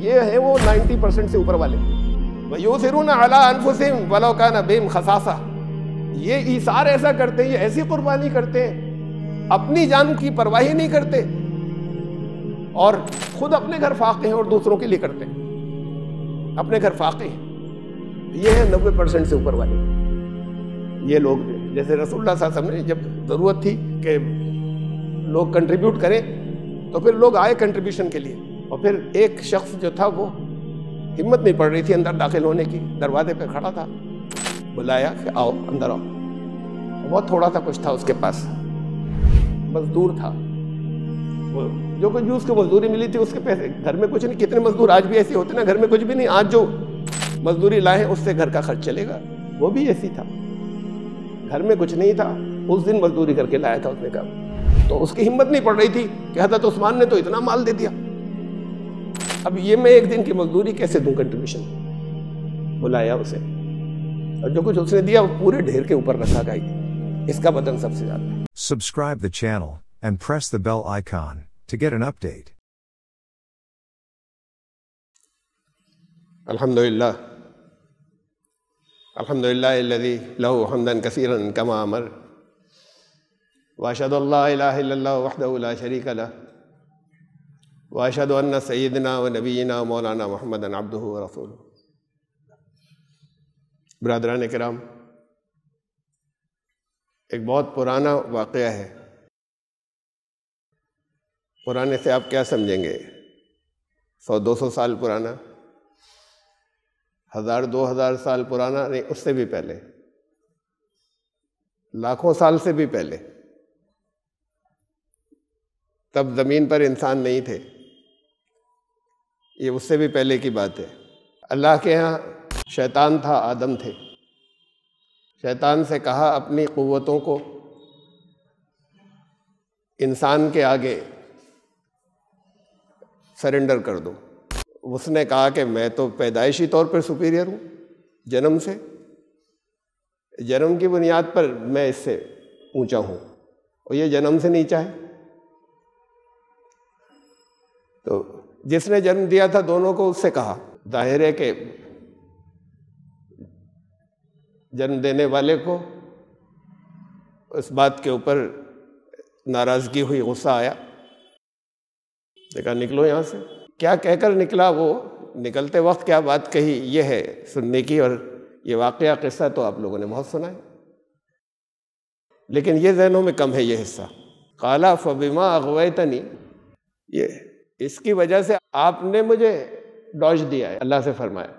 ये है वो 90 परसेंट से ऊपर वाले खसासा ये ईसार ऐसा करते हैं ये ऐसी कुर्बानी करते हैं अपनी जान की परवाही नहीं करते और खुद अपने घर फाके हैं और दूसरों के लिए करते हैं अपने घर फाके हैं ये है नब्बे परसेंट से ऊपर वाले ये लोग जैसे रसुल्ला साहब ने जब ज़रूरत थी कि लोग कंट्रीब्यूट करें तो फिर लोग आए कंट्रीब्यूशन के लिए और फिर एक शख्स जो था वो हिम्मत नहीं पड़ रही थी अंदर दाखिल होने की दरवाजे पर खड़ा था बुलाया कि आओ अंदर आओ बहुत थोड़ा सा कुछ था उसके पास मजदूर था वो जो कुछ भी उसको मजदूरी मिली थी उसके पैसे घर में कुछ नहीं कितने मजदूर आज भी ऐसे होते ना घर में कुछ भी नहीं आज जो मजदूरी लाए उससे घर का खर्च चलेगा वो भी ऐसी था घर में कुछ नहीं था उस दिन मजदूरी करके लाया था उसने कहा तो उसकी हिम्मत नहीं पड़ रही थी कि हजरत उस्मान ने तो इतना माल दे दिया अब ये मैं एक दिन की मजदूरी कैसे दूँ कंट्रीब्यूशन बुलाया उसे और जो कुछ उसने दिया वो पूरे ढेर के ऊपर रखा गई इसका वतन सबसे ज़्यादा subscribe the channel and press the bell icon to get an update अल्हम्दुलिल्लाह अल्हम्दुलिल्लाह अल्लज़ी लहू हमदन कसीरन कमा अमर वाशद ला इलाहा इल्लल्लाह वहदहु ला शरीक लह वाशद सैदना व नबीना मौलाना महमद अब्द रसूल बरदरान कराम एक बहुत पुराना वाक़ है पुराने से आप क्या समझेंगे सौ दो सौ साल पुराना हज़ार दो हज़ार साल पुराना नहीं उससे भी पहले लाखों साल से भी पहले तब ज़मीन पर इंसान नहीं थे ये उससे भी पहले की बात है अल्लाह के यहाँ शैतान था आदम थे शैतान से कहा अपनी क़वतों को इंसान के आगे सरेंडर कर दो उसने कहा कि मैं तो पैदाइशी तौर पर सुपीरियर हूँ जन्म से जन्म की बुनियाद पर मैं इससे ऊंचा हूँ और ये जन्म से नीचा है तो जिसने जन्म दिया था दोनों को उससे कहा दायरे के जन्म देने वाले को उस बात के ऊपर नाराज़गी हुई गुस्सा आया देखा निकलो यहाँ से क्या कहकर निकला वो निकलते वक्त क्या बात कही ये है सुनने की और ये वाक़ किस्सा तो आप लोगों ने बहुत सुना है लेकिन ये जहनों में कम है ये हिस्सा काला फबीमा अगवैतनी ये इसकी वजह से आपने मुझे डॉज दिया है अल्लाह से फरमाया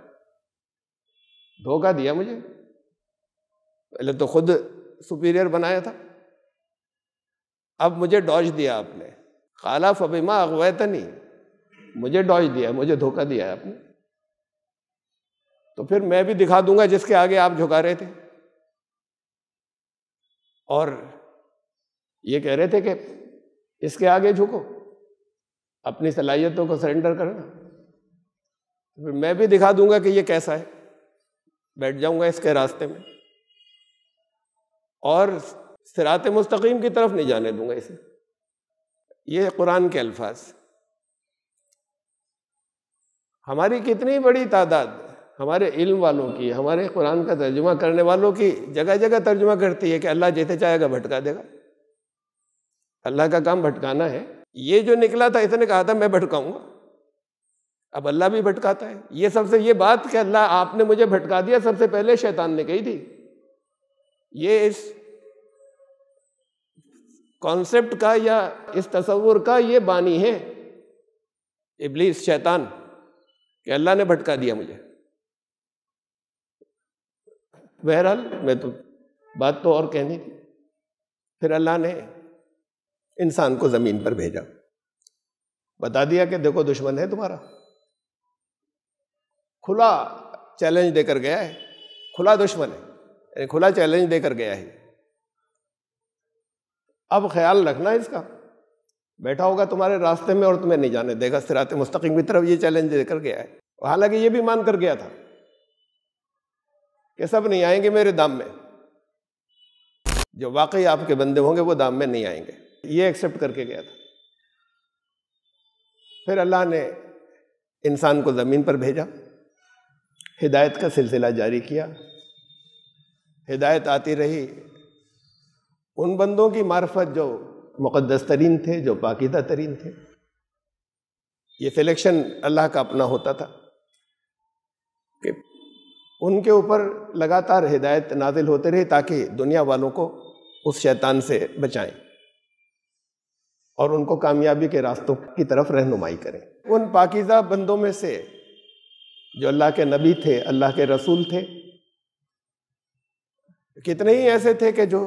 धोखा दिया मुझे पहले तो खुद सुपीरियर बनाया था अब मुझे डॉज दिया आपने खाला फबीमा अगवैतनी मुझे डॉज दिया मुझे धोखा दिया आपने तो फिर मैं भी दिखा दूंगा जिसके आगे आप झुका रहे थे और ये कह रहे थे कि इसके आगे झुको अपनी सलाहियतों को सरेंडर करना तो फिर मैं भी दिखा दूंगा कि ये कैसा है बैठ जाऊंगा इसके रास्ते में और सिरात मुस्तकीम की तरफ नहीं जाने दूंगा इसे ये कुरान के अल्फाज हमारी कितनी बड़ी तादाद हमारे इल्म वालों की हमारे कुरान का तर्जुमा करने वालों की जगह जगह तर्जुमा करती है कि अल्लाह जैसे चाहेगा भटका देगा अल्लाह का काम भटकाना है ये जो निकला था इसने कहा था मैं भटकाऊंगा अब अल्लाह भी भटकाता है ये सबसे ये बात कि अल्लाह आपने मुझे भटका दिया सबसे पहले शैतान ने कही थी ये इस कॉन्सेप्ट का या इस तस्वुर का ये बानी है इबलीस शैतान कि अल्लाह ने भटका दिया मुझे बहरहाल मैं तो बात तो और कहनी थी फिर अल्लाह ने इंसान को ज़मीन पर भेजा बता दिया कि देखो दुश्मन है तुम्हारा खुला चैलेंज देकर गया है खुला दुश्मन है यानी खुला चैलेंज देकर गया है अब ख्याल रखना इसका बैठा होगा तुम्हारे रास्ते में और तुम्हें नहीं जाने देगा सिरात मुस्तकिम की तरफ ये चैलेंज देकर गया है हालांकि ये भी मान कर गया था कि सब नहीं आएंगे मेरे दाम में जो वाकई आपके बंदे होंगे वो दाम में नहीं आएंगे ये एक्सेप्ट करके गया था फिर अल्लाह ने इंसान को ज़मीन पर भेजा हिदायत का सिलसिला जारी किया हिदायत आती रही उन बंदों की मार्फत जो मुक़दस तरीन थे जो पाकिदा तरीन थे ये सिलेक्शन अल्लाह का अपना होता था कि उनके ऊपर लगातार हिदायत नाजिल होते रहे ताकि दुनिया वालों को उस शैतान से बचाएं और उनको कामयाबी के रास्तों की तरफ रहनुमाई करें उन पाकिज़ा बंदों में से जो अल्लाह के नबी थे अल्लाह के रसूल थे कितने ही ऐसे थे कि जो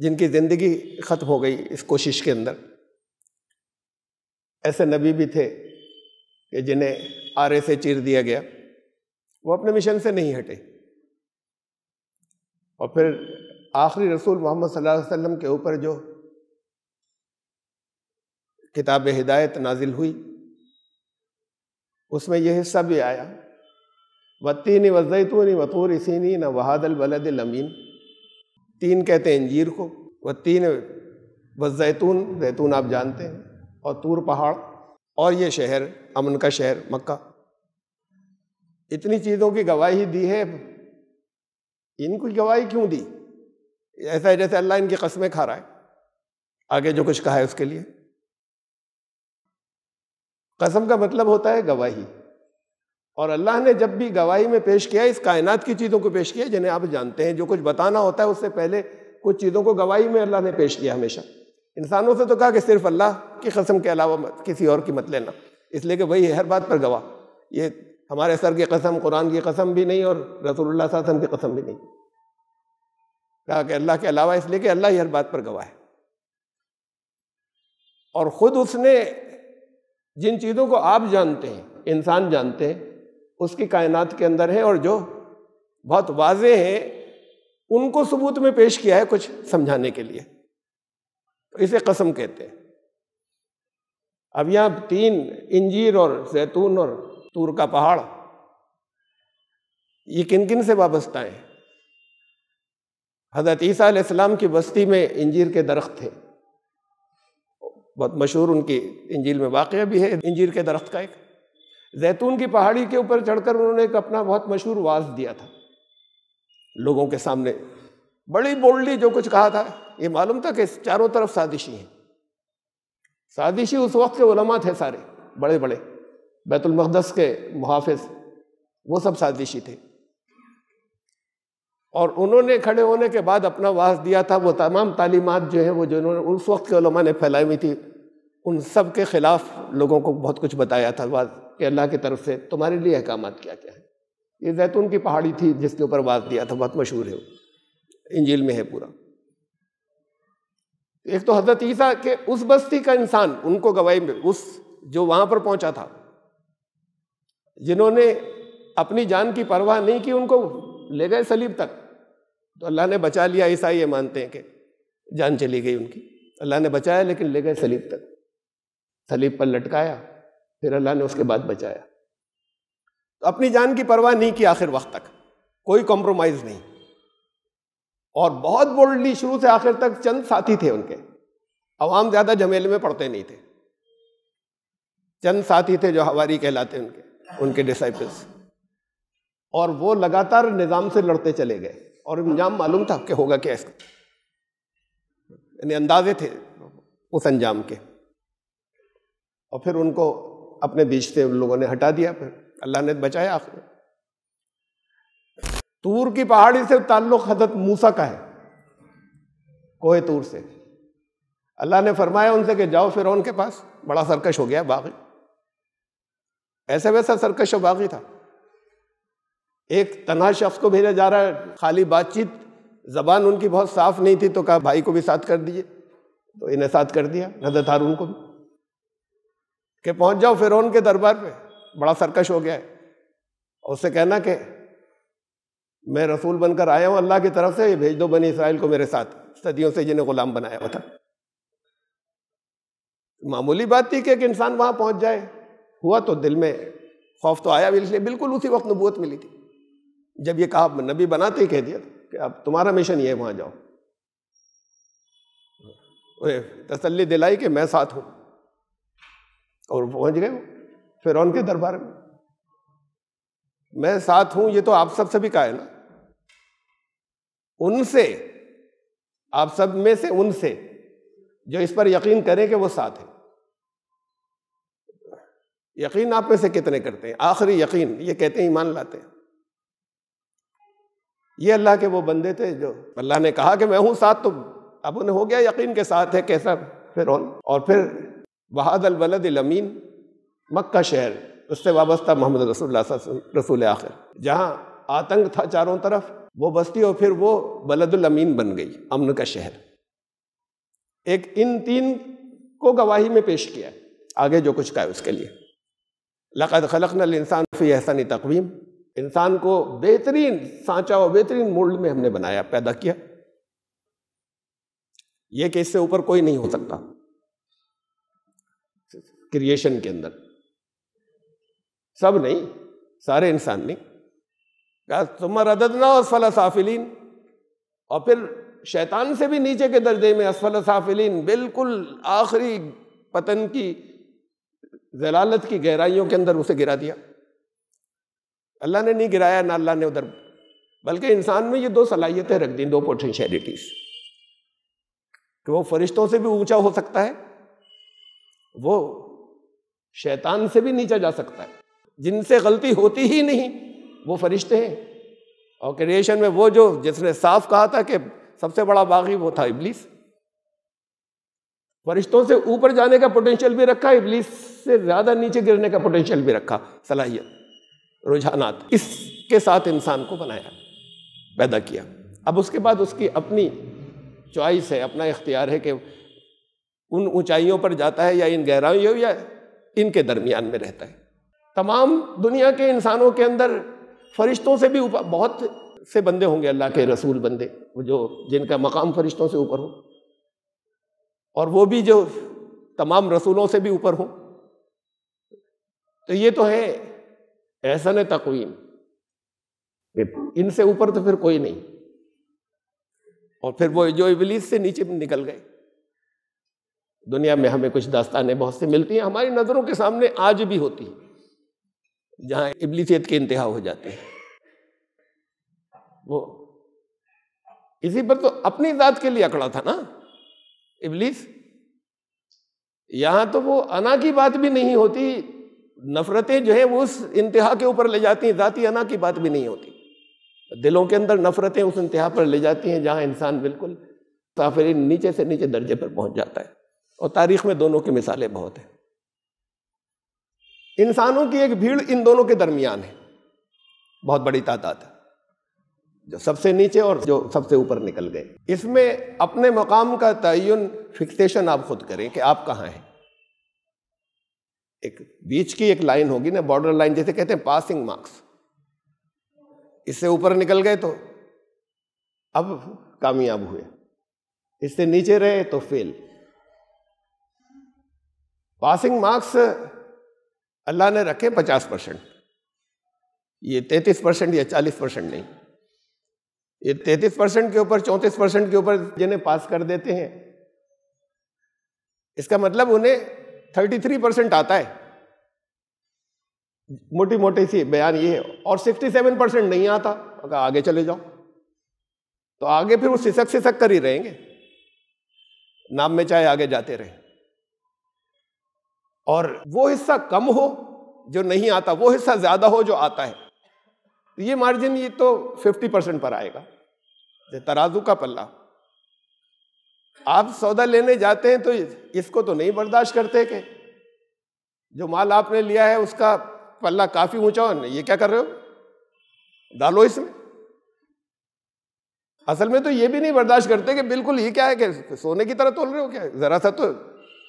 जिनकी ज़िंदगी ख़त्म हो गई इस कोशिश के अंदर ऐसे नबी भी थे कि जिन्हें आरे से चीर दिया गया वो अपने मिशन से नहीं हटे और फिर आखिरी रसूल मोहम्मद सल्लल्लाहु अलैहि वसल्लम के ऊपर जो किताब हिदायत नाजिल हुई उसमें यह हिस्सा भी आया तो वजैतून वतूर इसीनी न वहादल बलद लमीन तीन कहते हैं इंजीर को वतीन वजैतून जैतून आप जानते हैं और तूर पहाड़ और ये शहर अमन का शहर मक्का इतनी चीज़ों की गवाही दी है इनको गवाही क्यों दी ऐसा है जैसे अल्लाह इनकी कस्में खा रहा है आगे जो कुछ कहा है उसके लिए कसम का मतलब होता है गवाही और अल्लाह ने जब भी गवाही में पेश किया इस कायनात की चीज़ों को पेश किया जिन्हें आप जानते हैं जो कुछ बताना होता है उससे पहले कुछ चीज़ों को गवाही में अल्लाह ने पेश किया हमेशा इंसानों से तो कहा कि सिर्फ अल्लाह की कसम के अलावा किसी और की मत लेना इसलिए कि वही हर बात पर गवाह ये हमारे सर की कसम कुरान की कसम भी नहीं और रसूलुल्लाह रसोल्ला की कसम भी नहीं कहा कि अल्लाह के अलावा इसलिए कि अल्लाह ही हर बात पर गवाह है और ख़ुद उसने जिन चीज़ों को आप जानते हैं इंसान जानते हैं उसकी कायनात के अंदर है और जो बहुत वाजे है उनको सबूत में पेश किया है कुछ समझाने के लिए तो इसे कसम कहते हैं अब यहाँ तीन इंजीर और जैतून और तूर का पहाड़ ये किन किन से वाबस्ता है हज़रत ईसा की बस्ती में इंजीर के दरख्त थे बहुत मशहूर उनकी इंजील में वाक़ भी है इंजील के दरख्त का एक जैतून की पहाड़ी के ऊपर चढ़कर उन्होंने एक अपना बहुत मशहूर वाज दिया था लोगों के सामने बड़ी बोल्डली जो कुछ कहा था ये मालूम था कि चारों तरफ साजिशी हैं साजिशी उस वक्त के उलमा थे सारे बड़े बड़े बैतुलमक़दस के मुहाफ़ वो सब साजिशी थे और उन्होंने खड़े होने के बाद अपना वास दिया था वो तमाम तालीमत जो है वो जो इन्होंने उस वक्त के ने फैलाई हुई थी उन सब के ख़िलाफ़ लोगों को बहुत कुछ बताया था वाज कि अल्लाह की तरफ से तुम्हारे लिए अहकाम क्या क्या है ये जैतून की पहाड़ी थी जिसके ऊपर वाज दिया था बहुत मशहूर है वो इंजील में है पूरा एक तो हज़रत ईसा के उस बस्ती का इंसान उनको गवाही में उस जो वहां पर पहुंचा था जिन्होंने अपनी जान की परवाह नहीं की उनको ले गए सलीब तक तो अल्लाह ने बचा लिया ईसाई ये मानते हैं कि जान चली गई उनकी अल्लाह ने बचाया लेकिन ले गए सलीब तक सलीब पर लटकाया फिर अल्लाह ने उसके बाद बचाया तो अपनी जान की परवाह नहीं की आखिर वक्त तक कोई कॉम्प्रोमाइज़ नहीं और बहुत बोल्डली शुरू से आखिर तक चंद साथी थे उनके अवाम ज़्यादा झमेले में पड़ते नहीं थे चंद साथी थे जो हवारी कहलाते उनके उनके डिसाइपल्स और वो लगातार निज़ाम से लड़ते चले गए और अंजाम मालूम था कि होगा क्या इसका यानी अंदाजे थे उस अंजाम के और फिर उनको अपने बीच से उन लोगों ने हटा दिया फिर अल्लाह ने बचाया आखिर तूर की पहाड़ी से ताल्लुक़ हजरत मूसा का है कोहे तूर से अल्लाह ने फरमाया उनसे कि जाओ फिर उनके पास बड़ा सरकश हो गया बागी ऐसे वैसा सरकश और बागी था एक तना शख्स को भेजा जा रहा है खाली बातचीत जबान उनकी बहुत साफ नहीं थी तो कहा भाई को भी साथ कर दीजिए तो इन्हें साथ कर दिया हजरत हारून को भी कि पहुंच जाओ फिर के दरबार पे बड़ा सरकश हो गया है और उससे कहना कि मैं रसूल बनकर आया हूँ अल्लाह की तरफ से भेज दो बनी इसराइल को मेरे साथ सदियों से जिन्हें गुलाम बनाया हुआ था मामूली बात थी कि एक इंसान वहां पहुंच जाए हुआ तो दिल में खौफ तो आया इसलिए बिल्कुल उसी वक्त नबूत मिली थी जब ये कहा नबी बनाते ही कह दिया कि अब तुम्हारा मिशन ये है वहाँ जाओ तसल्ली दिलाई कि मैं साथ हूं और पहुंच गए फिर उनके दरबार में मैं साथ हूं ये तो आप सब सभी का है ना उनसे आप सब में से उनसे जो इस पर यकीन करें कि वो साथ है यकीन आप में से कितने करते हैं आखिरी यकीन ये कहते हैं ईमान लाते हैं ये अल्लाह के वो बंदे थे जो अल्लाह ने कहा कि मैं हूँ साथ तो अब उन्हें हो गया यकीन के साथ है कैसा फिर और फिर वहाद अलवलद लमीन मक्का शहर उससे वाबस्ता मोहम्मद रसूल रसूल आखिर जहाँ आतंक था चारों तरफ वो बस्ती और फिर वो बलदुलमीन बन गई अमन का शहर एक इन तीन को गवाही में पेश किया आगे जो कुछ कहा उसके लिए लक़द खलकन इंसान फ़ी एहसानी तकवीम इंसान को बेहतरीन सांचा और बेहतरीन मोल्ड में हमने बनाया पैदा किया यह कि इससे ऊपर कोई नहीं हो सकता क्रिएशन के अंदर सब नहीं सारे इंसान नहीं तुम्हार रददना और साफिलीन और फिर शैतान से भी नीचे के दर्जे में असफल साफिलीन बिल्कुल आखिरी पतन की जलालत की गहराइयों के अंदर उसे गिरा दिया अल्लाह ने नहीं गिराया ना अल्लाह ने उधर बल्कि इंसान में ये दो सलाहियतें रख दी दो पोटेंशलिटीज़ कि वो फरिश्तों से भी ऊंचा हो सकता है वो शैतान से भी नीचा जा सकता है जिनसे गलती होती ही नहीं वो फरिश्ते हैं और क्रिएशन में वो जो जिसने साफ कहा था कि सबसे बड़ा बागी वो था इबलीस फरिश्तों से ऊपर जाने का पोटेंशियल भी रखा इबलीस से ज़्यादा नीचे गिरने का पोटेंशियल भी रखा सलाहियत रुझानात इसके साथ इंसान को बनाया पैदा किया अब उसके बाद उसकी अपनी चॉइस है अपना इख्तियार है कि उन ऊंचाइयों पर जाता है या इन गहराइयों या इनके दरमियान में रहता है तमाम दुनिया के इंसानों के अंदर फरिश्तों से भी ऊपर बहुत से बंदे होंगे अल्लाह के रसूल बंदे वो जो जिनका मकाम फरिश्तों से ऊपर हो और वो भी जो तमाम रसूलों से भी ऊपर हो तो ये तो है ऐसा ने तकवीम इनसे ऊपर तो फिर कोई नहीं और फिर वो जो इबलीस से नीचे निकल गए दुनिया में हमें कुछ दास्तानें बहुत सी मिलती हैं हमारी नज़रों के सामने आज भी होती हैं जहाँ इबलीसीत के इंतहा हो जाते हैं वो इसी पर तो अपनी जात के लिए अकड़ा था ना इबलीस यहां तो वो अना की बात भी नहीं होती नफ़रतें जो है वो उस इंतहा के ऊपर ले जाती हैं ज़ाती अना की बात भी नहीं होती दिलों के अंदर नफ़रतें उस इंतहा पर ले जाती हैं जहाँ इंसान बिल्कुल काफिर नीचे से नीचे दर्जे पर पहुँच जाता है और तारीख में दोनों की मिसालें बहुत हैं इंसानों की एक भीड़ इन दोनों के दरमियान है बहुत बड़ी तादाद है जो सबसे नीचे और जो सबसे ऊपर निकल गए इसमें अपने मकाम का तयन फिक्सेशन आप खुद करें कि आप कहाँ हैं एक बीच की एक लाइन होगी ना बॉर्डर लाइन जैसे कहते हैं पासिंग मार्क्स इससे ऊपर निकल गए तो अब कामयाब हुए इससे नीचे रहे तो फेल पासिंग मार्क्स अल्लाह ने रखे पचास परसेंट ये तैतीस परसेंट या चालीस परसेंट नहीं ये तैतीस परसेंट के ऊपर चौंतीस परसेंट के ऊपर जिन्हें पास कर देते हैं इसका मतलब उन्हें 33 परसेंट आता है मोटी मोटी सी बयान ये है और 67 परसेंट नहीं आता अगर आगे चले जाओ तो आगे फिर वो सिसक सिसक कर ही रहेंगे नाम में चाहे आगे जाते रहे और वो हिस्सा कम हो जो नहीं आता वो हिस्सा ज्यादा हो जो आता है तो ये मार्जिन ये तो 50 परसेंट पर आएगा तराजू का पल्ला आप सौदा लेने जाते हैं तो इसको तो नहीं बर्दाश्त करते कि जो माल आपने लिया है उसका पल्ला काफ़ी ऊंचा है ये क्या कर रहे हो डालो इसमें असल में तो ये भी नहीं बर्दाश्त करते कि बिल्कुल ये क्या है कि सोने की तरह तोल रहे हो क्या ज़रा सा तो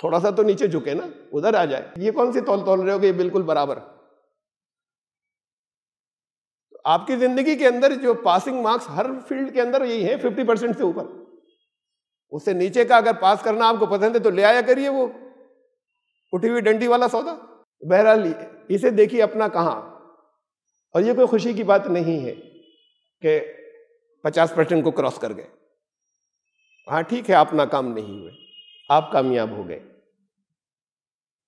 थोड़ा सा तो नीचे झुके ना उधर आ जाए ये कौन सी तोल तोल रहे हो कि बिल्कुल बराबर आपकी ज़िंदगी के अंदर जो पासिंग मार्क्स हर फील्ड के अंदर यही है फिफ्टी परसेंट से ऊपर उससे नीचे का अगर पास करना आपको पसंद है तो ले आया करिए वो उठी हुई डंडी वाला सौदा बहरहाल इसे देखिए अपना कहाँ और ये कोई खुशी की बात नहीं है कि पचास परसेंट को क्रॉस कर गए हाँ ठीक है आप नाकाम नहीं हुए आप कामयाब हो गए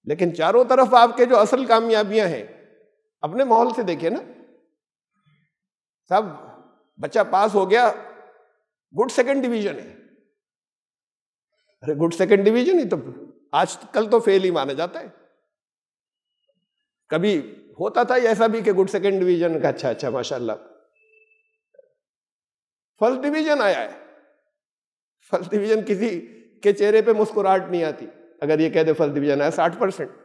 लेकिन चारों तरफ आपके जो असल कामयाबियां हैं अपने माहौल से देखिए ना साहब बच्चा पास हो गया गुड सेकंड डिवीजन है अरे गुड सेकंड डिवीजन ही तो आज तो- कल तो फेल ही माना जाता है कभी होता था ऐसा भी कि गुड सेकंड डिवीजन का अच्छा अच्छा माशाल्लाह फर्स्ट डिवीजन आया है फर्स्ट डिवीजन किसी के चेहरे पे मुस्कुराहट नहीं आती अगर ये कह दे फर्स्ट डिवीजन आया साठ परसेंट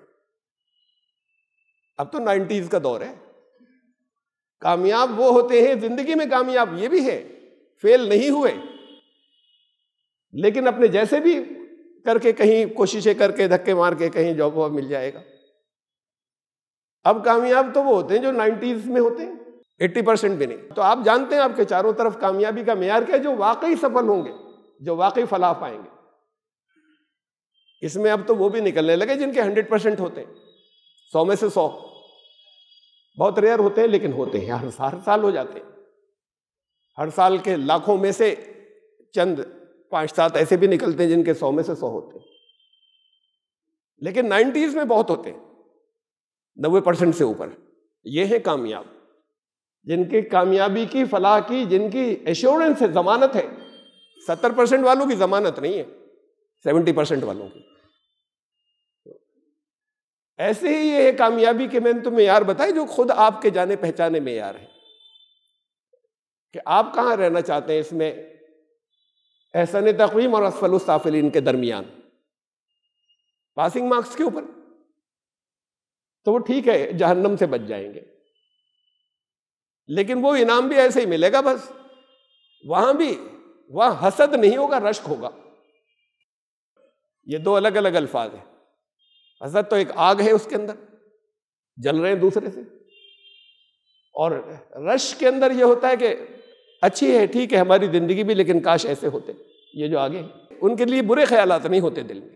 अब तो नाइन्टीज का दौर है कामयाब वो होते हैं जिंदगी में कामयाब ये भी है फेल नहीं हुए लेकिन अपने जैसे भी करके कहीं कोशिशें करके धक्के मार के कहीं जॉब वॉब मिल जाएगा अब कामयाब तो वो होते हैं जो नाइन्टीज में होते हैं एट्टी परसेंट भी नहीं तो आप जानते हैं आपके चारों तरफ कामयाबी का मैार क्या है जो वाकई सफल होंगे जो वाकई फलाह पाएंगे इसमें अब तो वो भी निकलने लगे जिनके हंड्रेड परसेंट होते हैं सौ में से सौ बहुत रेयर होते हैं लेकिन होते हैं हर साल हो जाते हैं हर साल के लाखों में से चंद पांच सात ऐसे भी निकलते हैं जिनके सौ में से सौ होते हैं लेकिन नाइन्टीज में बहुत होते हैं नब्बे परसेंट से ऊपर ये है कामयाब जिनके कामयाबी की फलाह की जिनकी एश्योरेंस है जमानत है सत्तर परसेंट वालों की जमानत नहीं है सेवेंटी परसेंट वालों की ऐसे ही ये कामयाबी के मैंने तुम्हें यार बताए जो खुद आपके जाने पहचाने में यार है कि आप कहाँ रहना चाहते हैं इसमें एहसन तकवीम और असफलसाफिलीन के दरमियान पासिंग मार्क्स के ऊपर तो वो ठीक है जहन्नम से बच जाएंगे लेकिन वो इनाम भी ऐसे ही मिलेगा बस वहां भी वहां हसद नहीं होगा रश्क होगा ये दो अलग अलग अल्फाज हैं हसद तो एक आग है उसके अंदर जल रहे हैं दूसरे से और रश के अंदर यह होता है कि अच्छी है ठीक है हमारी ज़िंदगी भी लेकिन काश ऐसे होते ये जो आगे उनके लिए बुरे ख्याल नहीं होते दिल में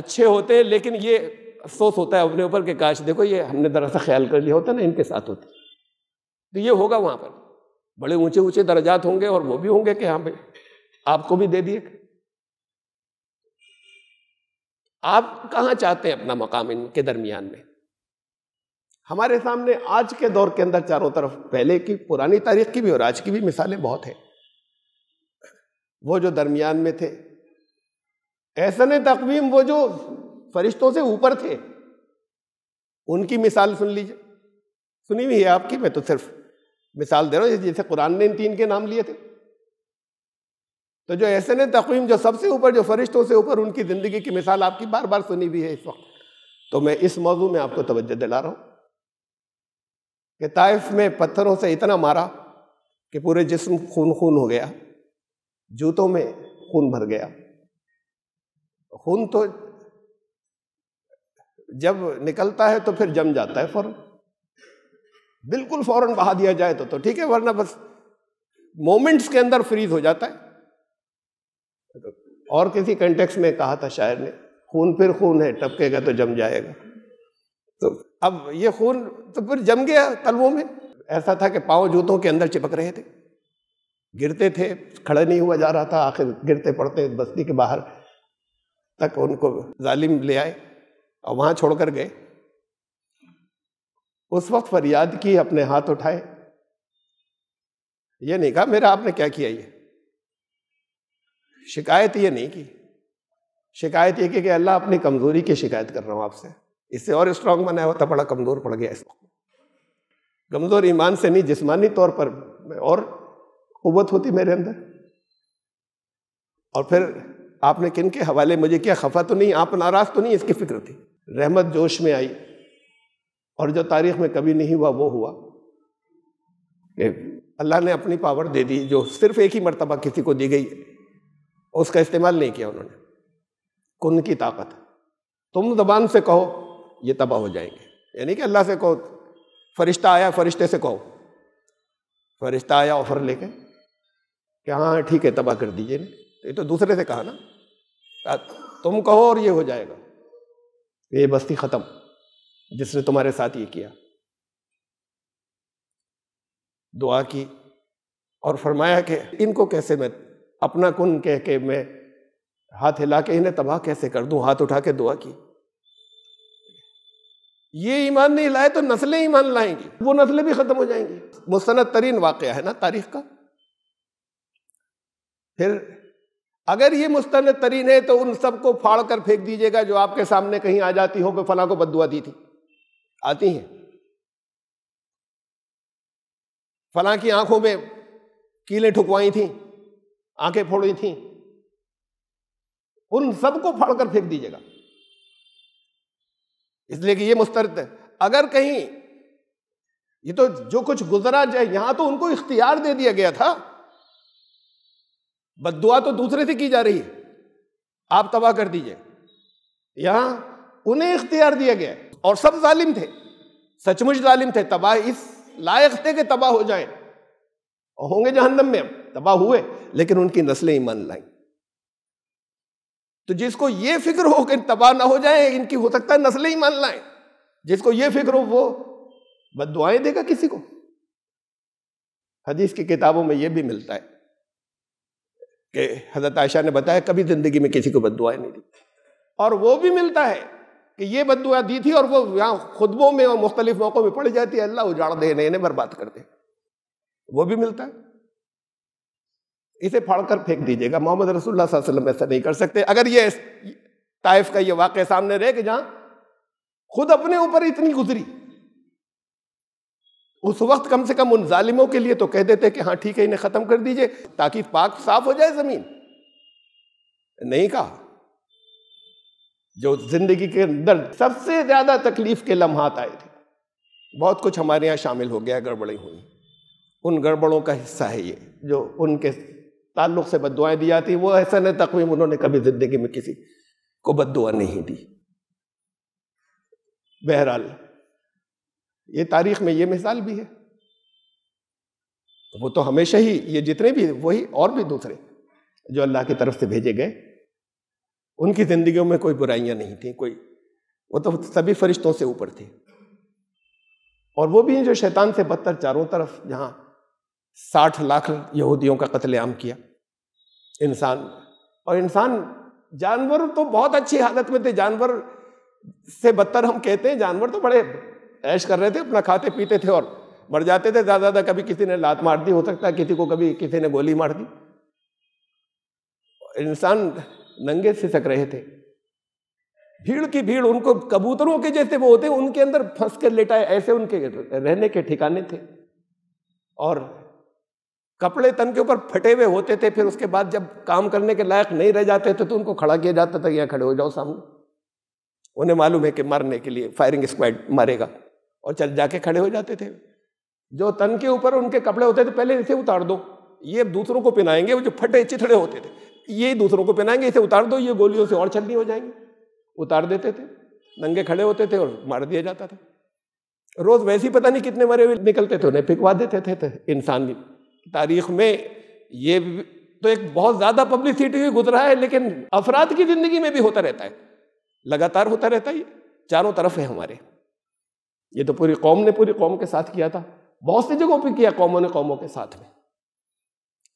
अच्छे होते हैं लेकिन ये अफसोस होता है अपने ऊपर के काश देखो ये हमने दरअसल ख्याल कर लिया होता ना इनके साथ होते तो ये होगा वहाँ पर बड़े ऊंचे ऊंचे दर्जात होंगे और वो भी होंगे कि हाँ भाई आपको भी दे दिए आप कहाँ चाहते हैं अपना मकाम इनके दरमियान में हमारे सामने आज के दौर के अंदर चारों तरफ पहले की पुरानी तारीख की भी और आज की भी मिसालें बहुत हैं वो जो दरमियान में थे ऐसन तकवीम वो जो फरिश्तों से ऊपर थे उनकी मिसाल सुन लीजिए सुनी हुई है आपकी मैं तो सिर्फ मिसाल दे रहा हूँ जैसे कुरान ने इन तीन के नाम लिए थे तो जो ऐसे ने तकवीम जो सबसे ऊपर जो फरिश्तों से ऊपर उनकी ज़िंदगी की मिसाल आपकी बार बार सुनी हुई है इस वक्त तो मैं इस मौजू में आपको तवज्जो दिला रहा हूँ कि ताइफ में पत्थरों से इतना मारा कि पूरे जिस्म खून खून हो गया जूतों में खून भर गया खून तो जब निकलता है तो फिर जम जाता है फौरन बिल्कुल फौरन बहा दिया जाए तो तो ठीक है वरना बस मोमेंट्स के अंदर फ्रीज हो जाता है और किसी कंटेक्स में कहा था शायर ने खून फिर खून है टपकेगा तो जम जाएगा तो अब ये खून तो फिर जम गया तलवों में ऐसा था कि पाँव जूतों के अंदर चिपक रहे थे गिरते थे खड़ा नहीं हुआ जा रहा था आखिर गिरते पड़ते बस्ती के बाहर तक उनको जालिम ले आए और वहाँ छोड़ कर गए उस वक्त फरियाद की अपने हाथ उठाए ये नहीं कहा मेरा आपने क्या किया ये शिकायत ये नहीं की शिकायत ये की कि अल्लाह अपनी कमज़ोरी की शिकायत कर रहा हूँ आपसे इससे और स्ट्रांग बनाया होता बड़ा कमज़ोर पड़ गया इस वक्त कमज़ोर ईमान से नहीं जिस्मानी तौर पर और उबत होती मेरे अंदर और फिर आपने किन के हवाले मुझे किया खफा तो नहीं आप नाराज तो नहीं इसकी फिक्र थी रहमत जोश में आई और जो तारीख में कभी नहीं हुआ वो हुआ अल्लाह ने अपनी पावर दे दी जो सिर्फ एक ही मरतबा किसी को दी गई है उसका इस्तेमाल नहीं किया उन्होंने कुन की ताकत तुम जबान से कहो ये तबाह हो जाएंगे यानी कि अल्लाह से कहो फरिश्ता आया फरिश्ते से कहो फरिश्ता आया ऑफर लेके कि हाँ ठीक है तबाह कर दीजिए ना तो ये तो दूसरे से कहा ना तुम कहो और ये हो जाएगा ये बस्ती ख़त्म जिसने तुम्हारे साथ ये किया दुआ की और फरमाया कि इनको कैसे मैं अपना कुन कह के मैं हाथ हिला के इन्हें तबाह कैसे कर दूं हाथ उठा के दुआ की ये ईमान नहीं लाए तो नस्लें ईमान लाएंगी वो नस्लें भी ख़त्म हो जाएंगी मुस्त तरीन वाक़ है ना तारीख का फिर अगर ये मुस्तन तरीन है तो उन सबको फाड़ कर फेंक दीजिएगा जो आपके सामने कहीं आ जाती हो कि फला को बदुआ दी थी आती हैं फला की आंखों में कीले ठुकवाई थी आंखें फोड़ी थी उन सबको फाड़ कर फेंक दीजिएगा इसलिए कि ये मुस्तरद है अगर कहीं ये तो जो कुछ गुजरा जाए यहां तो उनको इख्तियार दे दिया गया था बदुआ तो दूसरे से की जा रही है आप तबाह कर दीजिए यहां उन्हें इख्तियार दिया गया और सब जालिम थे सचमुच जालिम थे तबाह इस लायक थे कि तबाह हो जाए और होंगे जहन्नम में तबाह हुए लेकिन उनकी नस्लें ईमान लाई तो जिसको ये फिक्र हो कि तबाह ना हो जाए इनकी हो सकता है नस्लें ईमान लाए जिसको ये फिक्र हो वो बद देगा किसी को हदीस की किताबों में ये भी मिलता है कि हज़रत आयशा ने बताया कभी ज़िंदगी में किसी को बदुआएं नहीं दी और वो भी मिलता है कि ये बदुआ दी थी और वो यहाँ खुतबों में और मुख्तलिफ मौक़ों में पड़ जाती है अल्लाह उजाड़ दे नहीं इन्हें बर्बाद कर दे वो भी मिलता है इसे फाड़ कर फेंक दीजिएगा मोहम्मद रसुल्ला वसल्लम ऐसा नहीं कर सकते अगर ये ताइफ का ये वाक़ सामने रहे कि जहाँ खुद अपने ऊपर इतनी गुजरी उस वक्त कम से कम उन जालिमों के लिए तो कह देते कि हाँ ठीक है इन्हें ख़त्म कर दीजिए ताकि पाक साफ हो जाए ज़मीन नहीं कहा जो ज़िंदगी के अंदर सबसे ज़्यादा तकलीफ़ के लम्हात आए थे बहुत कुछ हमारे यहाँ शामिल हो गया गड़बड़ें हुई उन गड़बड़ों का हिस्सा है ये जो उनके ताल्लुक से बदुआएं दी जाती वो ऐसा न तकवीम उन्होंने कभी ज़िंदगी में किसी को बदुआ नहीं दी बहरहाल ये तारीख में ये मिसाल भी है तो वो तो हमेशा ही ये जितने भी वही और भी दूसरे जो अल्लाह की तरफ से भेजे गए उनकी ज़िंदगियों में कोई बुराइयां नहीं थी कोई वो तो सभी फरिश्तों से ऊपर थे और वो भी जो शैतान से बदतर चारों तरफ जहां साठ लाख यहूदियों का कत्लेआम किया इंसान और इंसान जानवर तो बहुत अच्छी हालत में थे जानवर से बदतर हम कहते हैं जानवर तो बड़े ऐश कर रहे थे अपना खाते पीते थे और मर जाते थे ज्यादा ज्यादा कभी किसी ने लात मार दी हो सकता है किसी को कभी किसी ने गोली मार दी इंसान नंगे सिसक रहे थे भीड़ की भीड़ उनको कबूतरों के जैसे वो होते उनके अंदर फंस कर लेटाए ऐसे उनके रहने के ठिकाने थे और कपड़े तन के ऊपर फटे हुए होते थे फिर उसके बाद जब काम करने के लायक नहीं रह जाते थे तो उनको खड़ा किया जाता था यहाँ खड़े हो जाओ सामने उन्हें मालूम है कि मारने के लिए फायरिंग स्क्वाड मारेगा और चल जाके खड़े हो जाते थे जो तन के ऊपर उनके कपड़े होते थे पहले इसे उतार दो ये दूसरों को पहनाएंगे वो जो फटे चिथड़े होते थे ये दूसरों को पहनाएंगे इसे उतार दो ये गोलियों से और छलनी हो जाएंगे उतार देते थे नंगे खड़े होते थे और मार दिया जाता था रोज वैसे ही पता नहीं कितने मरे हुए निकलते थे उन्हें फिकवा देते थे, थे इंसान तारीख में ये तो एक बहुत ज़्यादा पब्लिसिटी हुई गुजरा है लेकिन अफराद की ज़िंदगी में भी होता रहता है लगातार होता रहता है चारों तरफ है हमारे ये तो पूरी कौम ने पूरी कौम के साथ किया था बहुत सी जगहों पर किया कौमों ने कौमों के साथ में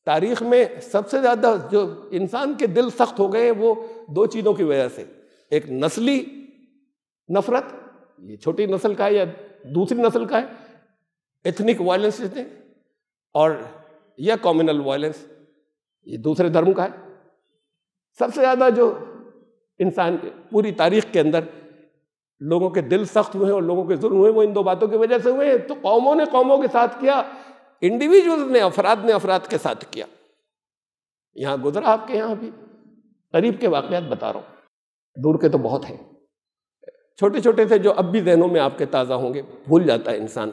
तारीख में सबसे ज़्यादा जो इंसान के दिल सख्त हो गए वो दो चीज़ों की वजह से एक नस्ली नफरत ये छोटी नस्ल का है या दूसरी नस्ल का है एथनिक वायलेंस जिसने और यह कॉम्यूनल वायलेंस ये दूसरे धर्म का है सबसे ज़्यादा जो इंसान पूरी तारीख के अंदर लोगों के दिल सख्त हुए और लोगों के जुर्म हुए वो इन दो बातों की वजह से हुए तो कौमों ने कौमों के साथ किया इंडिविजुअल ने अफराद ने अफराद के साथ किया यहाँ गुजरा आपके यहाँ भी करीब के वाकयात बता रहा हूँ दूर के तो बहुत हैं छोटे छोटे से जो अब भी जहनों में आपके ताज़ा होंगे भूल जाता है इंसान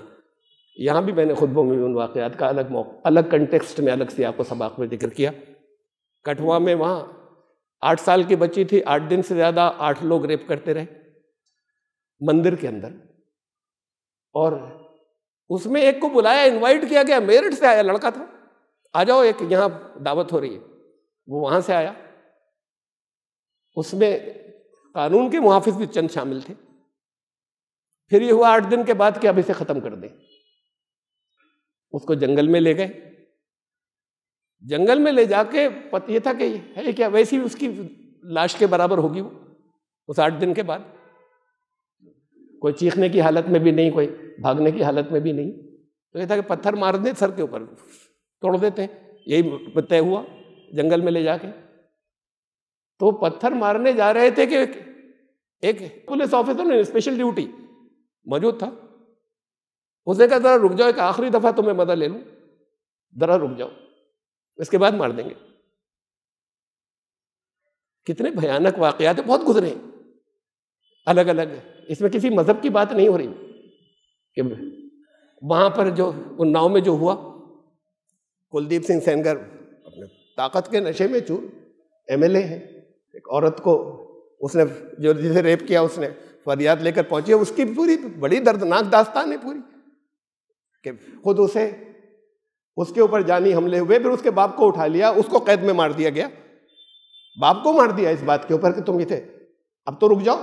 यहाँ भी मैंने खुतबों में उन वाकत का अलग मौका अलग कंटेक्स्ट में अलग से आपको सबाक में जिक्र किया कठुआ में वहाँ आठ साल की बच्ची थी आठ दिन से ज़्यादा आठ लोग रेप करते रहे मंदिर के अंदर और उसमें एक को बुलाया इनवाइट किया गया मेरठ से आया लड़का था आ जाओ एक यहाँ दावत हो रही है वो वहाँ से आया उसमें कानून के मुहाफिज भी चंद शामिल थे फिर ये हुआ आठ दिन के बाद कि अब इसे ख़त्म कर दें उसको जंगल में ले गए जंगल में ले जाके पता ये था कि है क्या वैसी उसकी लाश के बराबर होगी वो उस आठ दिन के बाद कोई चीखने की हालत में भी नहीं कोई भागने की हालत में भी नहीं तो ये था कि पत्थर मार दें सर के ऊपर तोड़ देते हैं यही तय हुआ जंगल में ले जाके तो पत्थर मारने जा रहे थे कि एक पुलिस ऑफिसर ने स्पेशल ड्यूटी मौजूद था उसने कहा ज़रा रुक जाओ एक आखिरी दफ़ा तुम्हें मदद ले लूं ज़रा रुक जाओ इसके बाद मार देंगे कितने भयानक वाकयात बहुत गुजरे अलग अलग है इसमें किसी मज़हब की बात नहीं हो रही कि वहां पर जो उन नाव में जो हुआ कुलदीप सिंह सेंगर अपने ताकत के नशे में चूर एमएलए हैं एक औरत को उसने जो जिसे रेप किया उसने फरियाद लेकर पहुंची उसकी पूरी बड़ी दर्दनाक दास्तान है पूरी कि खुद उसे उसके ऊपर जानी हमले हुए फिर उसके बाप को उठा लिया उसको कैद में मार दिया गया बाप को मार दिया इस बात के ऊपर कि तुम ये थे अब तो रुक जाओ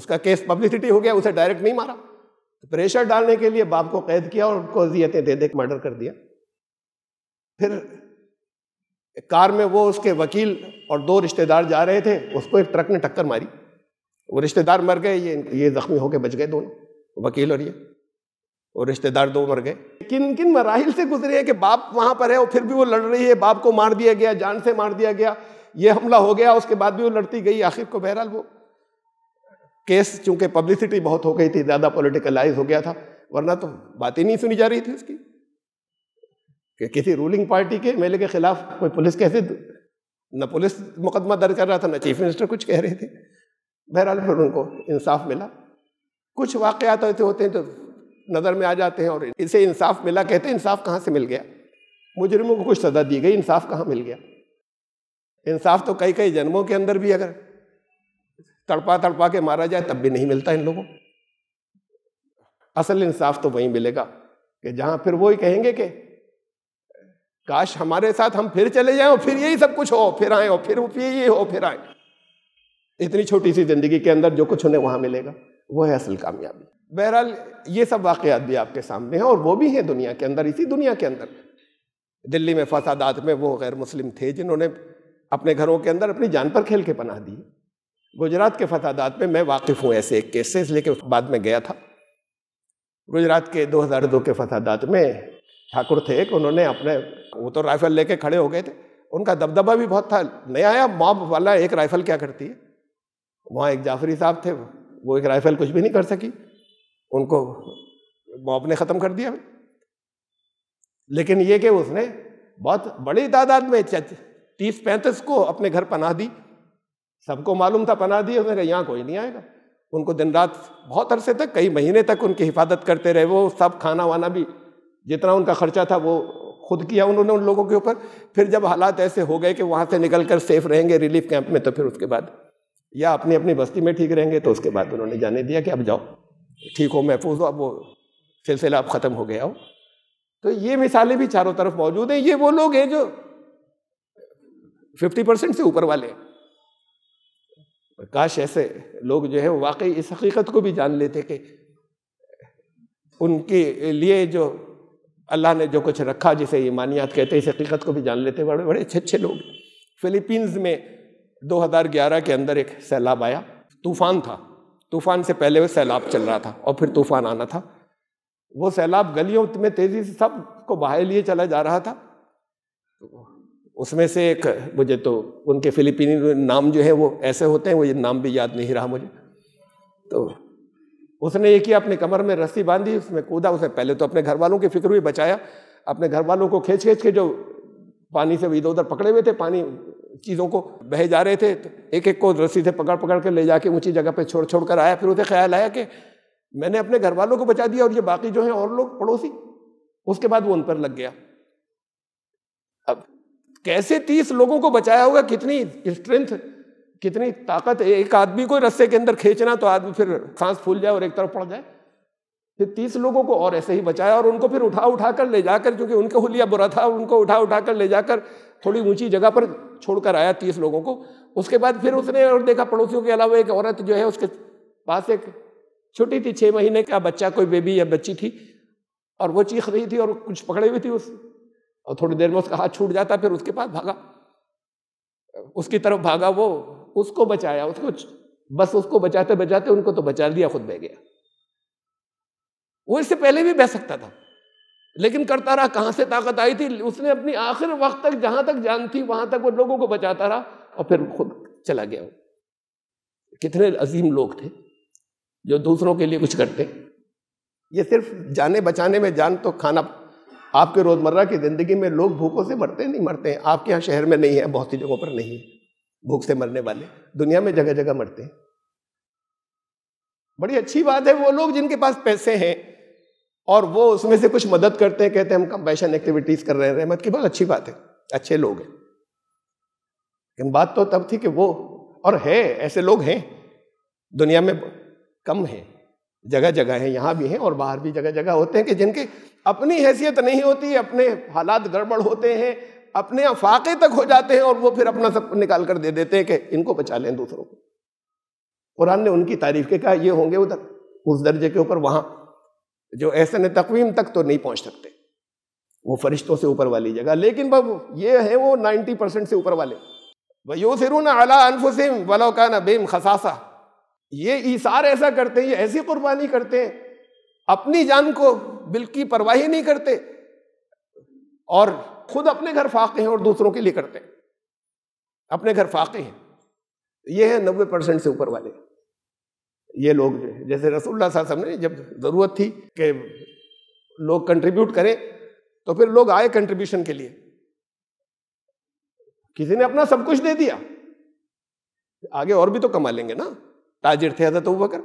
उसका केस पब्लिसिटी हो गया उसे डायरेक्ट नहीं मारा तो प्रेशर डालने के लिए बाप को कैद किया और उनको अजियतें दे दे मर्डर कर दिया फिर कार में वो उसके वकील और दो रिश्तेदार जा रहे थे उसको एक ट्रक ने टक्कर मारी वो रिश्तेदार मर गए ये ये जख्मी होकर बच गए दोनों वकील और ये और रिश्तेदार दो मर गए किन किन मराहल से गुजरे है कि बाप वहाँ पर है और फिर भी वो लड़ रही है बाप को मार दिया गया जान से मार दिया गया ये हमला हो गया उसके बाद भी वो लड़ती गई आखिर को बहरहाल वो केस चूंकि पब्लिसिटी बहुत हो गई थी ज़्यादा पोलिटिकलाइज हो गया था वरना तो बात ही नहीं सुनी जा रही थी उसकी कि किसी रूलिंग पार्टी के एम के खिलाफ कोई पुलिस कैसे न पुलिस मुकदमा दर्ज कर रहा था न चीफ मिनिस्टर कुछ कह रहे थे बहरहाल फिर उनको इंसाफ मिला कुछ वाक़ात ऐसे होते हैं जो तो नज़र में आ जाते हैं और इसे इंसाफ मिला कहते हैं इंसाफ कहाँ से मिल गया मुजरिमों को कुछ सज़ा दी गई इंसाफ कहाँ मिल गया इंसाफ तो कई कई जन्मों के अंदर भी अगर तड़पा तड़पा के मारा जाए तब भी नहीं मिलता इन लोगों असल इंसाफ तो वहीं मिलेगा कि जहां फिर वो ही कहेंगे कि काश हमारे साथ हम फिर चले जाएं और फिर यही सब कुछ हो फिर आए हो फिर ये हो फिर आए इतनी छोटी सी जिंदगी के अंदर जो कुछ उन्हें वहां मिलेगा वो है असल कामयाबी बहरहाल ये सब वाकयात भी आपके सामने हैं और वो भी हैं दुनिया के अंदर इसी दुनिया के अंदर दिल्ली में फसादात में वो गैर मुस्लिम थे जिन्होंने अपने घरों के अंदर अपनी जान पर खेल के पनाह दी गुजरात के फसादात में मैं वाकिफ़ हूँ ऐसे एक केस से इसलिए बाद में गया था गुजरात के 2002 के फसादात में ठाकुर थे एक उन्होंने अपने वो तो राइफल लेके खड़े हो गए थे उनका दबदबा भी बहुत था नया आया मॉब वाला एक राइफल क्या करती है वहाँ एक जाफरी साहब थे वो एक राइफल कुछ भी नहीं कर सकी उनको मॉब ने ख़त्म कर दिया लेकिन ये कि उसने बहुत बड़ी तादाद में तीस पैंतीस को अपने घर पनाह दी सबको मालूम था पना दिए हुए यहाँ कोई नहीं आएगा उनको दिन रात बहुत अरसे तक कई महीने तक उनकी हिफाजत करते रहे वो सब खाना वाना भी जितना उनका खर्चा था वो खुद किया उन्होंने उन लोगों के ऊपर फिर जब हालात ऐसे हो गए कि वहाँ से निकल कर सेफ रहेंगे रिलीफ कैंप में तो फिर उसके बाद या अपनी अपनी बस्ती में ठीक रहेंगे तो उसके बाद उन्होंने जाने दिया कि अब जाओ ठीक हो महफूज हो अब वो सिलसिला अब ख़त्म हो गया हो तो ये मिसालें भी चारों तरफ मौजूद हैं ये वो लोग हैं जो फिफ्टी परसेंट से ऊपर वाले हैं और काश ऐसे लोग जो है वाकई इस हकीकत को भी जान लेते कि उनके लिए जो अल्लाह ने जो कुछ रखा जिसे ईमानियात कहते हैं इस हकीकत को भी जान लेते बड़े बड़े अच्छे अच्छे लोग फिलीपींस में 2011 के अंदर एक सैलाब आया तूफ़ान था तूफ़ान से पहले वो सैलाब चल रहा था और फिर तूफ़ान आना था वो सैलाब गलियों में तेज़ी से सब को बाहर लिए चला जा रहा था उसमें से एक मुझे तो उनके फिलिपीनी नाम जो है वो ऐसे होते हैं वो ये नाम भी याद नहीं रहा मुझे तो उसने ये किया अपने कमर में रस्सी बांधी उसमें कूदा उसने पहले तो अपने घर वालों की फिक्र हुई बचाया अपने घर वालों को खींच खींच के जो पानी से इधर उधर पकड़े हुए थे पानी चीज़ों को बहे जा रहे थे तो एक एक को रस्सी से पकड़ पकड़ के ले जाके ऊंची जगह पे छोड़ छोड़ कर आया फिर उसे ख्याल आया कि मैंने अपने घर वालों को बचा दिया और ये बाकी जो हैं और लोग पड़ोसी उसके बाद वो उन पर लग गया अब कैसे तीस लोगों को बचाया होगा कितनी स्ट्रेंथ कितनी ताकत एक आदमी को रस्से के अंदर खींचना तो आदमी फिर सांस फूल जाए और एक तरफ पड़ जाए फिर तीस लोगों को और ऐसे ही बचाया और उनको फिर उठा उठा कर ले जाकर क्योंकि उनके हुलिया बुरा था उनको उठा उठा कर ले जाकर थोड़ी ऊंची जगह पर छोड़कर आया तीस लोगों को उसके बाद फिर उसने और देखा पड़ोसियों के अलावा एक औरत जो है उसके पास एक छोटी थी छः महीने का बच्चा कोई बेबी या बच्ची थी और वो चीख रही थी और कुछ पकड़े हुई थी उस और थोड़ी देर में उसका हाथ छूट जाता फिर उसके पास भागा उसकी तरफ भागा वो उसको बचाया उसको बस उसको बचाते बचाते उनको तो बचा दिया खुद बह गया वो इससे पहले भी बह सकता था लेकिन करता रहा कहाँ से ताकत आई थी उसने अपनी आखिर वक्त तक जहां तक जान थी वहां तक वो लोगों को बचाता रहा और फिर खुद चला गया वो कितने अजीम लोग थे जो दूसरों के लिए कुछ करते ये सिर्फ जाने बचाने में जान तो खाना आपके रोज़मर्रा की ज़िंदगी में लोग भूखों से मरते नहीं मरते हैं आपके यहाँ शहर में नहीं है बहुत सी जगहों पर नहीं है भूख से मरने वाले दुनिया में जगह जगह मरते हैं बड़ी अच्छी बात है वो लोग जिनके पास पैसे हैं और वो उसमें से कुछ मदद करते हैं कहते हैं हम कंपेशन एक्टिविटीज़ कर रहे हैं रहमत की बहुत अच्छी बात है अच्छे लोग हैं लेकिन बात तो तब थी कि वो और है ऐसे लोग हैं दुनिया में कम हैं जगह जगह हैं यहाँ भी हैं और बाहर भी जगह जगह होते हैं कि जिनके अपनी हैसियत नहीं होती अपने हालात गड़बड़ होते हैं अपने अफाके तक हो जाते हैं और वो फिर अपना सब निकाल कर दे देते हैं कि इनको बचा लें दूसरों को कुरान ने उनकी तारीफ के कहा ये होंगे उधर उस दर्जे के ऊपर वहाँ जो ऐसे तकवीम तक तो नहीं पहुँच सकते वो फरिश्तों से ऊपर वाली जगह लेकिन बब ये है वो नाइन्टी परसेंट से ऊपर वाले वयो सिरून अला अनफुसिम वलोकाना बेम खसासा ये ईसार ऐसा करते हैं ये ऐसी कुर्बानी करते हैं अपनी जान को बिल की परवाही नहीं करते और खुद अपने घर फाके हैं और दूसरों के लिए करते हैं अपने घर फाके हैं ये है नब्बे परसेंट से ऊपर वाले ये लोग जो है जैसे रसुल्ला साहब ने जब ज़रूरत थी कि लोग कंट्रीब्यूट करें तो फिर लोग आए कंट्रीब्यूशन के लिए किसी ने अपना सब कुछ दे दिया आगे और भी तो कमा लेंगे ना ताजिर थे हजरत बकर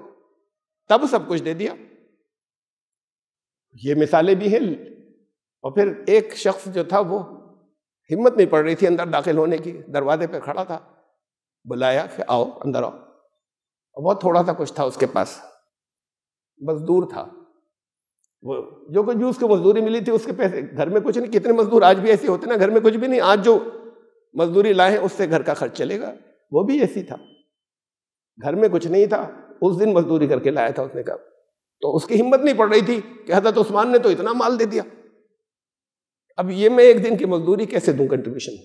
तब सब कुछ दे दिया ये मिसालें भी हैं और फिर एक शख्स जो था वो हिम्मत नहीं पड़ रही थी अंदर दाखिल होने की दरवाजे पर खड़ा था बुलाया कि आओ अंदर आओ और बहुत थोड़ा सा कुछ था उसके पास मजदूर था वो जो कुछ भी उसको मजदूरी मिली थी उसके पैसे घर में कुछ नहीं कितने मजदूर आज भी ऐसे होते ना घर में कुछ भी नहीं आज जो मजदूरी लाए हैं उससे घर का खर्च चलेगा वो भी ऐसी था घर में कुछ नहीं था उस दिन मजदूरी करके लाया था उसने कहा तो उसकी हिम्मत नहीं पड़ रही थी कि हजरत तो उस्मान ने तो इतना माल दे दिया अब ये मैं एक दिन की मजदूरी कैसे दूं कंट्रीब्यूशन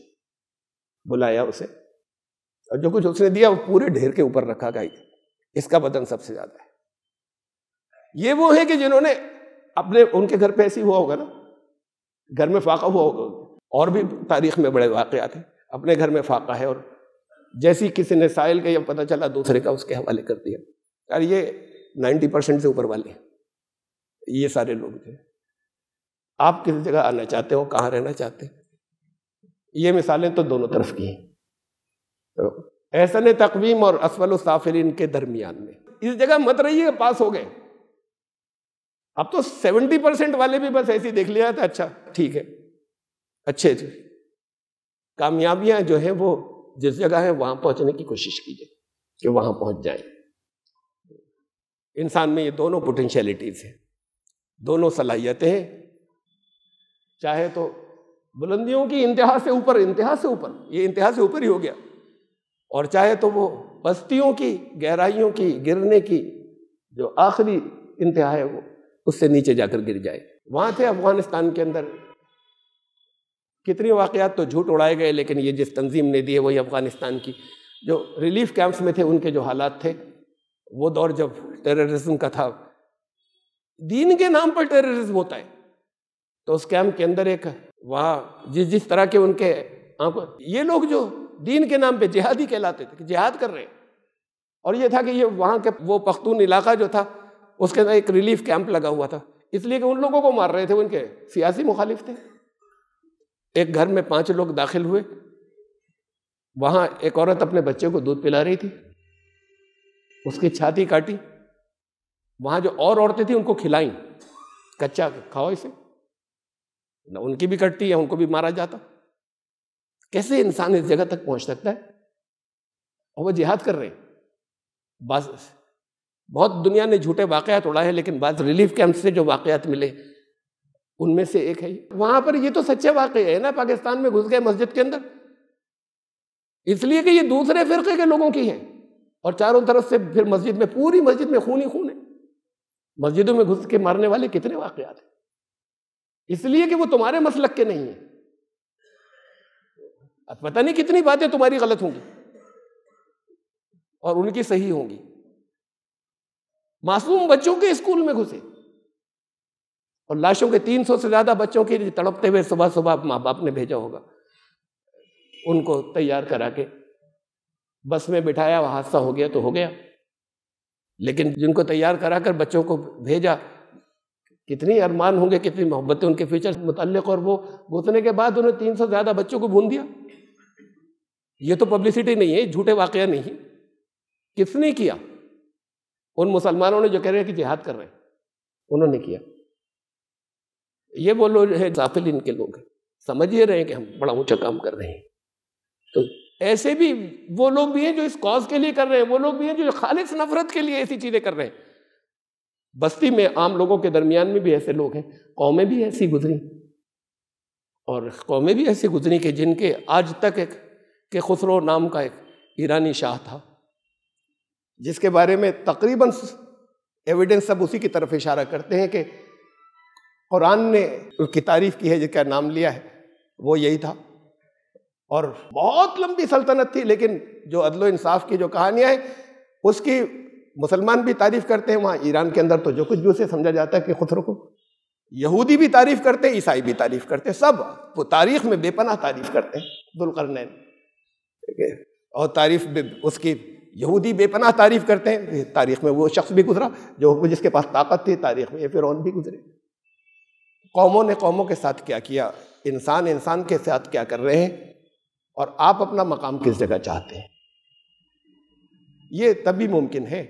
बुलाया उसे और जो कुछ उसने दिया वो पूरे ढेर के ऊपर रखा गया इसका वजन सबसे ज्यादा है ये वो है कि जिन्होंने अपने उनके घर पे ऐसे हुआ होगा ना घर में फाका हुआ होगा और भी तारीख में बड़े वाकयात हैं अपने घर में फाका है और जैसी किसी ने साइल का या पता चला दूसरे का उसके हवाले कर दिया यार ये 90 परसेंट से ऊपर वाले ये सारे लोग थे आप किस जगह आना चाहते हो कहाँ रहना चाहते ये मिसालें तो दोनों तरफ की हैं तो एहसन तकवीम और असफल साफरीन के दरमियान में इस जगह मत रहिए पास हो गए अब तो सेवेंटी परसेंट वाले भी बस ऐसे देख लिया था तो अच्छा ठीक है अच्छे थे कामयाबियां जो है वो जिस जगह है वहां पहुंचने की कोशिश कीजिए कि वहां पहुंच जाए इंसान में ये दोनों पोटेंशलिटीज़ हैं दोनों सलाहियतें हैं चाहे तो बुलंदियों की इंतहा से ऊपर इंतहा से ऊपर ये इंतहा से ऊपर ही हो गया और चाहे तो वो बस्तियों की गहराइयों की गिरने की जो आखिरी इंतहा है वो उससे नीचे जाकर गिर जाए वहाँ थे अफगानिस्तान के अंदर कितने वाकयात तो झूठ उड़ाए गए लेकिन ये जिस तंजीम ने दिए वही अफ़गानिस्तान की जो रिलीफ कैंप्स में थे उनके जो हालात थे वो दौर जब टेररिज्म का था दीन के नाम पर टेररिज्म होता है तो उस कैंप के अंदर एक वहाँ जिस जिस तरह के उनके आप ये लोग जो दीन के नाम पे जिहादी कहलाते थे कि जिहाद कर रहे और ये था कि ये वहाँ के वो पख्तून इलाका जो था उसके अंदर एक रिलीफ कैंप लगा हुआ था इसलिए कि उन लोगों को मार रहे थे उनके सियासी मुखालिफ थे एक घर में पांच लोग दाखिल हुए वहाँ एक औरत अपने बच्चे को दूध पिला रही थी उसकी छाती काटी वहां जो और औरतें थी उनको खिलाई कच्चा खाओ इसे ना उनकी भी कटती है उनको भी मारा जाता कैसे इंसान इस जगह तक पहुंच सकता है और वो जिहाद कर रहे हैं बस बहुत दुनिया ने झूठे वाकयात उड़ा है लेकिन बाद रिलीफ कैंप से जो वाकयात मिले उनमें से एक है वहां पर ये तो सच्चे वाक़ है ना पाकिस्तान में घुस गए मस्जिद के अंदर इसलिए कि ये दूसरे फिरके के लोगों की है और चारों तरफ से फिर मस्जिद में पूरी मस्जिद में खून ही खून है मस्जिदों में घुस के मारने वाले कितने वाकयात हैं इसलिए कि वो तुम्हारे मसलक के नहीं है अब पता नहीं कितनी बातें तुम्हारी गलत होंगी और उनकी सही होंगी मासूम बच्चों के स्कूल में घुसे और लाशों के 300 से ज्यादा बच्चों के तड़पते हुए सुबह सुबह माँ बाप ने भेजा होगा उनको तैयार करा के बस में बिठाया हादसा हो गया तो हो गया लेकिन जिनको तैयार करा कर बच्चों को भेजा कितनी अरमान होंगे कितनी मोहब्बतें उनके फ्यूचर मुतलक और वो घुसने के बाद उन्होंने तीन सौ ज़्यादा बच्चों को भून दिया ये तो पब्लिसिटी नहीं है झूठे वाक़ नहीं किसने किया उन मुसलमानों ने जो कह रहे हैं कि जिहाद कर रहे हैं उन्होंने किया ये वो लोग है जाफिल इनके लोग समझ ही रहे हैं कि हम बड़ा ऊँचा काम कर रहे हैं तो ऐसे भी वो लोग भी हैं जो इस कॉज के लिए कर रहे हैं वो लोग भी हैं जो खालिश नफरत के लिए ऐसी चीज़ें कर रहे हैं बस्ती में आम लोगों के दरमियान में भी ऐसे लोग हैं कौमें भी ऐसी गुजरी और कौमें भी ऐसी गुजरी कि जिनके आज तक एक के खुसरो नाम का एक ईरानी शाह था जिसके बारे में तकरीबन एविडेंस सब उसी की तरफ इशारा करते हैं कि कुरान ने उसकी तारीफ़ की है जिसका नाम लिया है वो यही था और बहुत लंबी सल्तनत थी लेकिन जो अदलो इंसाफ की जो कहानियाँ हैं उसकी मुसलमान भी तारीफ़ करते हैं वहाँ ईरान के अंदर तो जो कुछ भी उसे समझा जाता है कि खुद को यहूदी भी तारीफ़ करते हैं ईसाई भी तारीफ़ करते हैं सब वो तारीख़ में बेपनाह तारीफ़ करते हैं दुलकरन ठीक है और तारीफ़ उसकी यहूदी बेपनाह तारीफ़ करते हैं तारीख़ में वो शख्स भी गुजरा जो जिसके पास ताकत थी तारीख़ में फिर भी गुजरे कौमों ने कौमों के साथ क्या किया इंसान इंसान के साथ क्या कर रहे हैं और आप अपना मकाम किस जगह चाहते हैं ये तभी मुमकिन है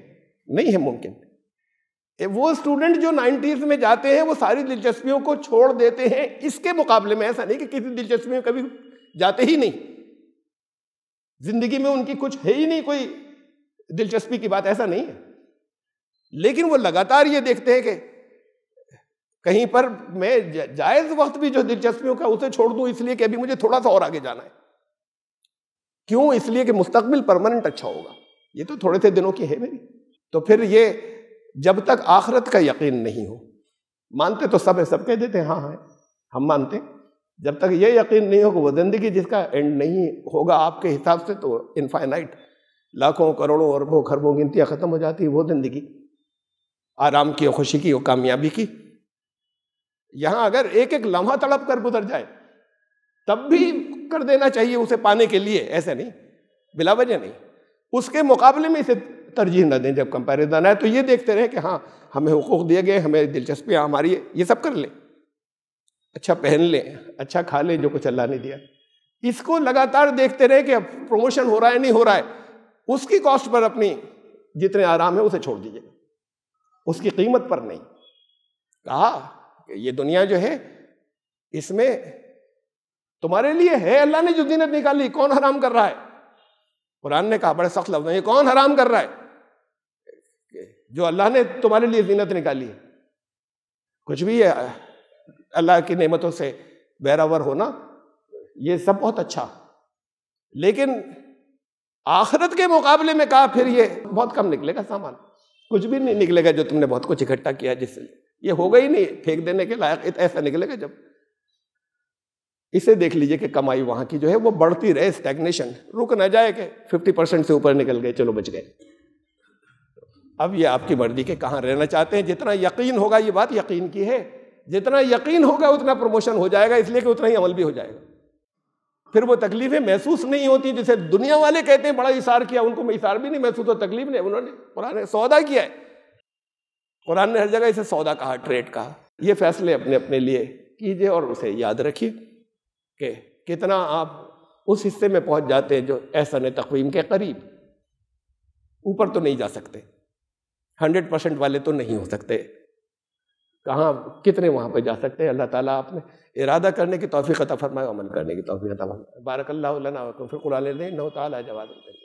नहीं है मुमकिन वो स्टूडेंट जो नाइन्टीज में जाते हैं वो सारी दिलचस्पियों को छोड़ देते हैं इसके मुकाबले में ऐसा नहीं कि किसी दिलचस्पी में कभी जाते ही नहीं जिंदगी में उनकी कुछ है ही नहीं कोई दिलचस्पी की बात ऐसा नहीं है लेकिन वो लगातार ये देखते हैं कि कहीं पर मैं जायज़ वक्त भी जो दिलचस्पियों का उसे छोड़ दूं इसलिए कि अभी मुझे थोड़ा सा और आगे जाना है क्यों इसलिए कि मुस्तकबिल परमानेंट अच्छा होगा ये तो थोड़े से दिनों की है मेरी तो फिर ये जब तक आखरत का यकीन नहीं हो मानते तो सब है सब कह देते हैं हाँ हाँ हम मानते जब तक ये यकीन नहीं हो कि वो ज़िंदगी जिसका एंड नहीं होगा आपके हिसाब से तो इनफाइनाइट लाखों करोड़ों अरबों खरबों गिनतियाँ ख़त्म हो जाती है वो ज़िंदगी आराम की और खुशी की और कामयाबी की यहाँ अगर एक एक लम्हा तड़प कर गुजर जाए तब भी कर देना चाहिए उसे पाने के लिए ऐसे नहीं बिला वजह नहीं उसके मुकाबले में इसे तरजीह ना दें जब कंपेरिजन आए तो ये देखते रहे कि हाँ हमें हकूक़ दिए गए हमें दिलचस्पियाँ हमारी ये सब कर लें अच्छा पहन लें अच्छा खा लें जो कुछ अल्लाह ने दिया इसको लगातार देखते रहे कि अब प्रमोशन हो रहा है नहीं हो रहा है उसकी कॉस्ट पर अपनी जितने आराम है उसे छोड़ दीजिए उसकी कीमत पर नहीं कहा कि ये दुनिया जो है इसमें तुम्हारे लिए है अल्लाह ने जो जीनत निकाली कौन हराम कर रहा है कुरान ने कहा बड़े सख्त लफ्ज ये कौन हराम कर रहा है जो अल्लाह ने तुम्हारे लिए जीनत निकाली है कुछ भी है अल्लाह की नेमतों से बैरावर होना ये सब बहुत अच्छा लेकिन आखरत के मुकाबले में कहा फिर ये बहुत कम निकलेगा सामान कुछ भी नहीं निकलेगा जो तुमने बहुत कुछ इकट्ठा किया जिससे ये होगा ही नहीं फेंक देने के लायक ऐसा निकलेगा जब इसे देख लीजिए कि कमाई वहां की जो है वो बढ़ती रहे स्टैग्नेशन रुक ना जाए कि फिफ्टी परसेंट से ऊपर निकल गए चलो बच गए अब ये आपकी मर्जी के कहाँ रहना चाहते हैं जितना यकीन होगा ये बात यकीन की है जितना यकीन होगा उतना प्रमोशन हो जाएगा इसलिए कि उतना ही अमल भी हो जाएगा फिर वो तकलीफें महसूस नहीं होती जिसे दुनिया वाले कहते हैं बड़ा इशार किया उनको मैं इशार भी नहीं महसूस हो तकलीफ नहीं उन्होंने कुरान ने सौदा किया है कुरान ने हर जगह इसे सौदा कहा ट्रेड कहा ये फैसले अपने अपने लिए कीजिए और उसे याद रखिए कि कितना आप उस हिस्से में पहुंच जाते हैं जो एहसन तकवीम के करीब ऊपर तो नहीं जा सकते हंड्रेड परसेंट वाले तो नहीं हो सकते कहाँ कितने वहाँ पर जा सकते हैं अल्लाह ताला आपने इरादा करने की तोफ़ी अता फरमाए अमल करने की तोफ़ी अता फरमाए बारक अल्लाह वकुफ़ुरान नौ ताला जवाब